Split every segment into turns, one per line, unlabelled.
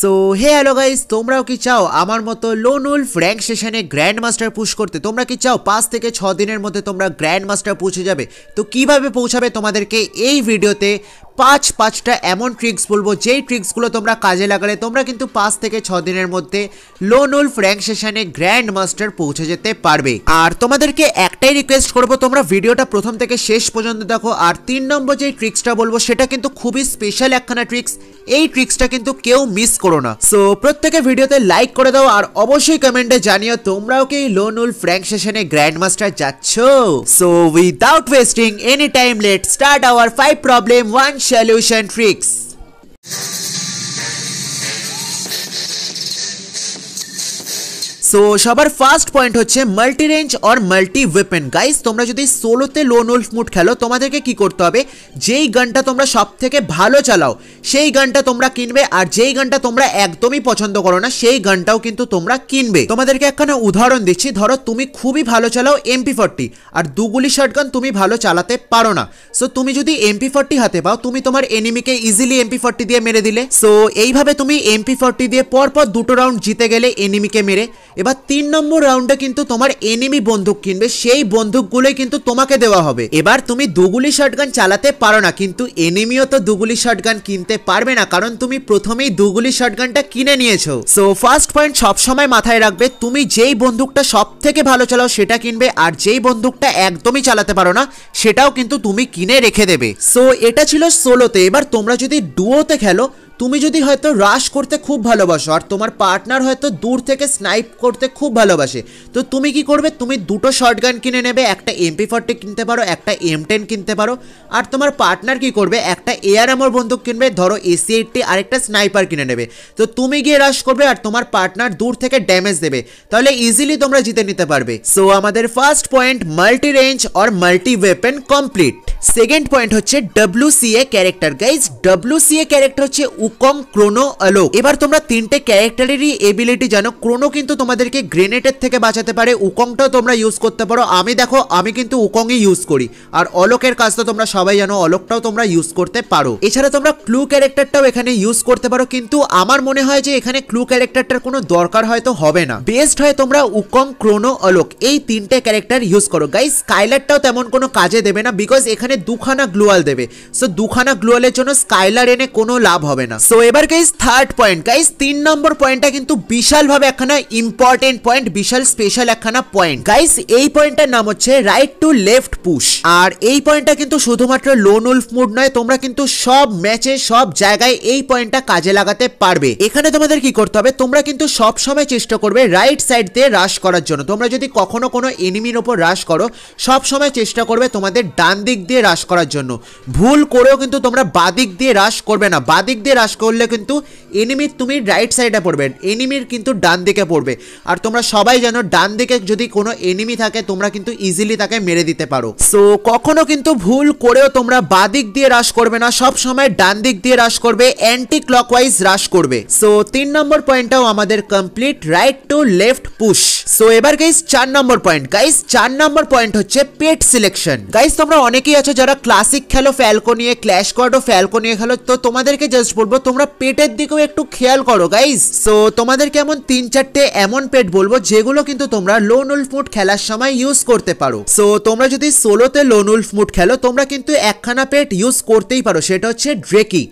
So hey hello guys তোমরাও কি চাও আমার মতো লোন ফ্র্যাঙ্ক র্যাঙ্ক সেশনে গ্র্যান্ড মাস্টার পুশ করতে তোমরা কি চাও পাঁচ থেকে ছ দিনের মধ্যে তোমরা গ্র্যান্ড মাস্টার পৌঁছে যাবে তো কিভাবে পৌঁছাবে তোমাদেরকে এই ভিডিওতে পাঁচ পাঁচটা এমন ট্রিক্স বলবো যেই ট্রিক্সগুলো তোমরা কাজে লাগালে তোমরা কিন্তু পাঁচ থেকে ছ দিনের মধ্যে লোন উল ফ্র্যাঙ্ক সেশনে গ্র্যান্ড মাস্টার পৌঁছে যেতে পারবে আর তোমাদেরকে একটাই রিকোয়েস্ট করবো তোমরা ভিডিওটা প্রথম থেকে শেষ পর্যন্ত দেখো আর তিন নম্বর যেই ট্রিক্সটা বলবো সেটা কিন্তু খুবই স্পেশাল একখানা ট্রিক্স এই ট্রিক্সটা কিন্তু কেউ মিস করো না সো প্রত্যেকে ভিডিওতে লাইক করে দাও আর অবশ্যই কমেন্টে জানিও তোমরাও কি লোন উল ফ্র্যাঙ্ক সেশনে গ্র্যান্ড মাস্টার যাচ্ছ so without wasting any time let start our five problem one solution tricks. So সবার ফার্স্ট পয়েন্ট হচ্ছে multi range or multi weapon guys তোমরা যদি সোলোতে লোন উল্ফ মুড খেলো তোমাদেরকে কি করতে হবে যেই গানটা তোমরা সব থেকে ভালো চালাও সেই গানটা তোমরা কিনবে আর যেই গানটা তোমরা একদমই পছন্দ করো না সেই গানটাও কিন্তু তোমরা কিনবে তোমাদেরকে একখানা উদাহরণ দিচ্ছি ধরো তুমি খুবই ভালো চালাও এমপি ফোরটি আর দুগুলি গান তুমি ভালো চালাতে পারো না সো তুমি যদি এমপি ফোরটি হাতে পাও তুমি তোমার এনিমিকে ইজিলি এমপি ফোরটি দিয়ে মেরে দিলে সো এইভাবে তুমি এমপি ফোরটি দিয়ে পরপর দুটো রাউন্ড জিতে গেলে এনিমিকে মেরে এবার তিন নম্বর রাউন্ডে কিন্তু তোমার এনিমি বন্দুক কিনবে সেই বন্দুকগুলোই কিন্তু তোমাকে দেওয়া হবে এবার তুমি দুগুলি শটগান চালাতে পারো না কিন্তু এনিমিও তো দুগুলি শটগান কিনতে পারবে না কারণ তুমি প্রথমেই দুগুলি শটগানটা কিনে নিয়েছো সো ফার্স্ট পয়েন্ট সবসময় মাথায় রাখবে তুমি যেই বন্দুকটা সব থেকে ভালো চালাও সেটা কিনবে আর যেই বন্দুকটা একদমই চালাতে পারো না সেটাও কিন্তু তুমি কিনে রেখে দেবে সো এটা ছিল ষোলোতে এবার তোমরা যদি ডুয়োতে খেলো তুমি যদি হয়তো রাশ করতে খুব ভালোবাসো আর তোমার পার্টনার হয়তো দূর থেকে স্নাইপ করতে খুব ভালোবাসে তো তুমি কি করবে তুমি দুটো শর্ট গান কিনে নেবে একটা এমপি ফর্টি কিনতে পারো একটা এম টেন কিনতে পারো আর তোমার পার্টনার কি করবে একটা এয়ার আমার বন্দুক কিনবে ধরো এসি এইটটি আর একটা স্নাইপার কিনে নেবে তো তুমি গিয়ে রাশ করবে আর তোমার পার্টনার দূর থেকে ড্যামেজ দেবে তাহলে ইজিলি তোমরা জিতে নিতে পারবে সো আমাদের first point multi range or multi weapon complete second point হচ্ছে W C A character guys W C A character হচ্ছে উকং ক্রোনো অলো এবার তোমরা তিনটে ক্যারেক্টারেরই এবিলিটি জানো ক্রোনো কিন্তু তোমাদেরকে গ্রেনেডের থেকে বাঁচাতে পারে উকংটাও তোমরা ইউজ করতে পারো আমি দেখো আমি কিন্তু উকংই ইউজ করি আর অলোকের কাজ তো তোমরা সবাই জানো অলোকটাও তোমরা ইউজ করতে পারো এছাড়া তোমরা ক্লু ক্যারেক্টারটাও এখানে ইউজ করতে পারো কিন্তু আমার মনে হয় যে এখানে ক্লু ক্যারেক্টারটার কোনো দরকার হয়তো হবে না বেস্ট হয় তোমরা উকং ক্রোনো অলোক এই তিনটে ক্যারেক্টার ইউজ করো গাইজ স্কাইলারটাও তেমন কোনো কাজে দেবে না বিকজ এখানে এখানে দুখানা গ্লোয়াল দেবে সো দুখানা গ্লোয়ালের জন্য স্কাইলার এনে কোনো লাভ হবে না সো এবার গাইজ থার্ড পয়েন্ট গাইজ তিন নম্বর পয়েন্টটা কিন্তু বিশালভাবে একখানা ইম্পর্টেন্ট পয়েন্ট বিশাল স্পেশাল একখানা পয়েন্ট গাইজ এই পয়েন্টটার নাম হচ্ছে রাইট টু লেফট পুশ আর এই পয়েন্টটা কিন্তু শুধুমাত্র লোন উলফ মুড নয় তোমরা কিন্তু সব ম্যাচে সব জায়গায় এই পয়েন্টটা কাজে লাগাতে পারবে এখানে তোমাদের কি করতে হবে তোমরা কিন্তু সব সময় চেষ্টা করবে রাইট সাইড দিয়ে রাশ করার জন্য তোমরা যদি কখনো কোনো এনিমির ওপর রাশ করো সব সময় চেষ্টা করবে তোমাদের ডান দিক দিয়ে দিয়ে হ্রাস করার জন্য ভুল করেও কিন্তু তোমরা বাদিক দিয়ে হ্রাস করবে না বাদিক দিয়ে হ্রাস করলে কিন্তু এনিমির তুমি রাইট সাইডে পড়বে এনিমির কিন্তু ডান দিকে পড়বে আর তোমরা সবাই জানো ডান দিকে যদি কোনো এনিমি থাকে তোমরা কিন্তু ইজিলি তাকে মেরে দিতে পারো সো কখনো কিন্তু ভুল করেও তোমরা বাদিক দিয়ে হ্রাস করবে না সব সময় ডান দিক দিয়ে হ্রাস করবে অ্যান্টি ক্লকওয়াইজ হ্রাস করবে সো তিন নম্বর পয়েন্টটাও আমাদের complete right to left push so এবার গাইস চার নম্বর পয়েন্ট গাইস চার নম্বর পয়েন্ট হচ্ছে পেট সিলেকশন গাইস তোমরা অনেকেই আছো আছো যারা ক্লাসিক খেলো ফ্যালকো নিয়ে ক্ল্যাশ করো ফ্যালকো নিয়ে খেলো তো তোমাদেরকে জাস্ট বলবো তোমরা পেটের দিকেও একটু খেয়াল করো গাইজ সো তোমাদেরকে এমন তিন চারটে এমন পেট বলবো যেগুলো কিন্তু তোমরা লোন উল্ফ মুড খেলার সময় ইউজ করতে পারো সো তোমরা যদি সোলোতে লোন উল্ফ মুড খেলো তোমরা কিন্তু একখানা পেট ইউজ করতেই পারো সেটা হচ্ছে ড্রেকি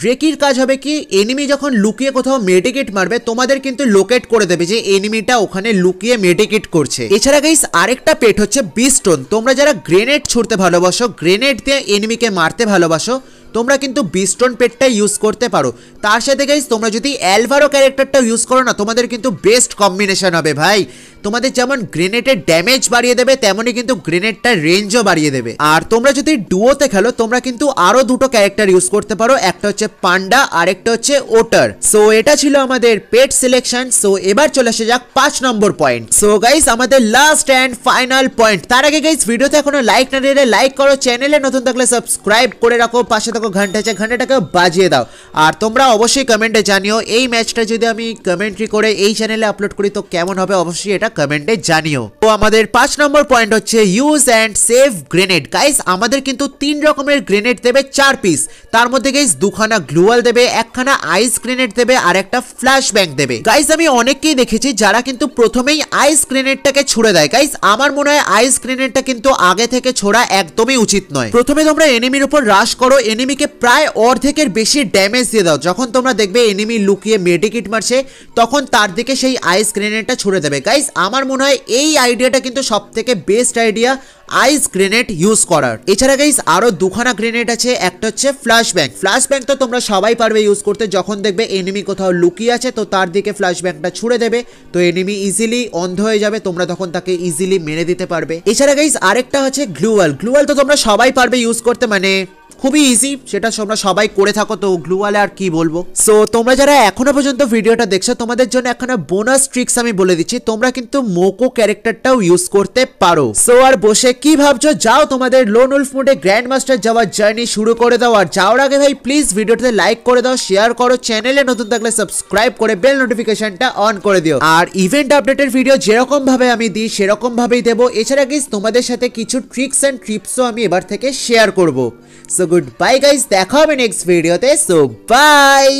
ড্রেকির কাজ হবে কি এনিমি যখন লুকিয়ে কোথাও মেডিকেট মারবে তোমাদের কিন্তু লোকেট করে দেবে যে এনিমিটা ওখানে লুকিয়ে মেডিকেট করছে এছাড়া গাইস আরেকটা পেট হচ্ছে বিস্টোন তোমরা যারা গ্রেনেড ছুড়তে ভালোবাসো গ্রেনেড দিয়ে এনিমিকে মারতে ভালোবাসো তোমরা কিন্তু বিস্টোন পেটটা ইউজ করতে পারো তার সাথে গাইজ তোমরা যদি অ্যালভারো ক্যারেক্টারটা ইউজ করো না তোমাদের কিন্তু বেস্ট কম্বিনেশন হবে ভাই তোমাদের যেমন গ্রেনেডের ড্যামেজ বাড়িয়ে দেবে তেমনই কিন্তু গ্রেনেডটার রেঞ্জও বাড়িয়ে দেবে আর তোমরা যদি ডুয়োতে খেলো তোমরা কিন্তু আরও দুটো ক্যারেক্টার ইউজ করতে পারো একটা হচ্ছে পান্ডা আর একটা হচ্ছে ওটার সো এটা ছিল আমাদের পেট সিলেকশন সো এবার চলে আসে যাক পাঁচ নম্বর পয়েন্ট সো গাইস আমাদের লাস্ট অ্যান্ড ফাইনাল পয়েন্ট তার আগে গাইস ভিডিওতে এখনো লাইক না দিলে লাইক করো চ্যানেলে নতুন থাকলে সাবস্ক্রাইব করে রাখো পাশে থাকো থাকো ঘন্টা ঘন্টাটাকে বাজিয়ে দাও আর তোমরা অবশ্যই কমেন্টে জানিও এই ম্যাচটা যদি আমি কমেন্ট্রি করে এই চ্যানেলে আপলোড করি তো কেমন হবে অবশ্যই এটা কমেন্টে জানিও তো আমাদের পাঁচ নম্বর পয়েন্ট হচ্ছে use and save grenade guys আমাদের কিন্তু তিন রকমের গ্রেনেড দেবে চার পিস তার মধ্যে গাইস দুখানা গ্লুয়াল দেবে একখানা আইস গ্রেনেড দেবে আর একটা ফ্ল্যাশ ব্যাংক দেবে গাইস আমি অনেককেই দেখেছি যারা কিন্তু প্রথমেই আইস গ্রেনেডটাকে ছুড়ে দেয় গাইস আমার মনে হয় আইস গ্রেনেডটা কিন্তু আগে থেকে ছোড়া একদমই উচিত নয় প্রথমে তোমরা এনিমির উপর রাশ করো এনিমি এনিমিকে প্রায় অর্ধেকের বেশি ড্যামেজ দিয়ে দাও যখন তোমরা দেখবে এনিমি লুকিয়ে মেডিকিট মারছে তখন তার দিকে সেই আইস গ্রেনেডটা ছুড়ে দেবে গাইস আমার মনে হয় এই আইডিয়াটা কিন্তু সব থেকে best idea ice grenade use করার এছাড়া গাইস আরো দুখানা গ্রেনেড আছে একটা হচ্ছে ফ্ল্যাশ ব্যাং ফ্ল্যাশ ব্যাং তো তোমরা সবাই পারবে ইউজ করতে যখন দেখবে এনিমি কোথাও লুকিয়ে আছে তো তার দিকে ফ্ল্যাশ ব্যাংটা ছুড়ে দেবে তো এনিমি ইজিলি অন্ধ হয়ে যাবে তোমরা তখন তাকে ইজিলি মেরে দিতে পারবে এছাড়া গাইস আরেকটা হচ্ছে গ্লুয়াল গ্লুয়াল তো তোমরা সবাই পারবে ইউজ করতে মানে খুবই ইজি সেটা তোমরা সবাই করে থাকো তো গ্লুয়ালে আর কি বলবো সো তোমরা যারা এখনো পর্যন্ত ভিডিওটা দেখছো তোমাদের জন্য একখানা বোনাস ট্রিক্স আমি বলে দিচ্ছি তোমরা কিন্তু মোকো ক্যারেক্টারটাও ইউজ করতে পারো সো আর বসে কি ভাবছো যাও তোমাদের লোন উলফ মোডে গ্র্যান্ড মাস্টার যাওয়ার জার্নি শুরু করে দাও আর যাওয়ার আগে ভাই প্লিজ ভিডিওতে লাইক করে দাও শেয়ার করো চ্যানেলে নতুন থাকলে সাবস্ক্রাইব করে বেল নোটিফিকেশনটা অন করে দিও আর ইভেন্ট আপডেটের ভিডিও যেরকম ভাবে আমি দিই সেরকম ভাবেই দেবো এছাড়া গাইজ তোমাদের সাথে কিছু ট্রিক্স অ্যান্ড ট্রিপসও আমি এবার থেকে শেয়ার করব সো গুড বাই গাইজ দেখা হবে নেক্সট ভিডিওতে সো বাই